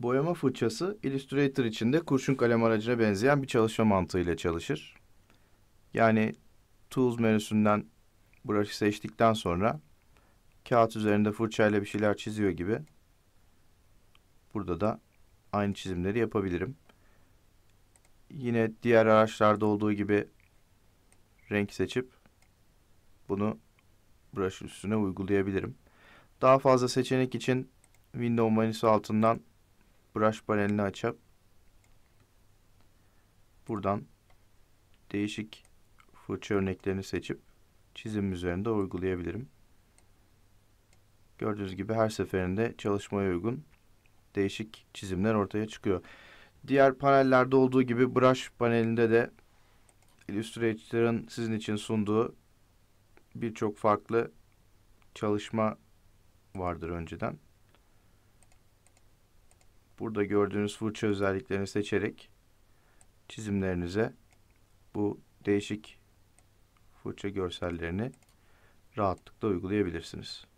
Boyama fırçası Illustrator içinde kurşun kalem aracına benzeyen bir çalışma mantığıyla çalışır. Yani Tools menüsünden brush'ı seçtikten sonra kağıt üzerinde fırçayla bir şeyler çiziyor gibi burada da aynı çizimleri yapabilirim. Yine diğer araçlarda olduğu gibi renk seçip bunu brush üstüne uygulayabilirim. Daha fazla seçenek için Window menüsü altından brush panelini açıp buradan değişik fırça örneklerini seçip çizim üzerinde uygulayabilirim. Gördüğünüz gibi her seferinde çalışmaya uygun değişik çizimler ortaya çıkıyor. Diğer panellerde olduğu gibi brush panelinde de Illustrator'ın sizin için sunduğu birçok farklı çalışma vardır önceden burada gördüğünüz fırça özelliklerini seçerek çizimlerinize bu değişik fırça görsellerini rahatlıkla uygulayabilirsiniz.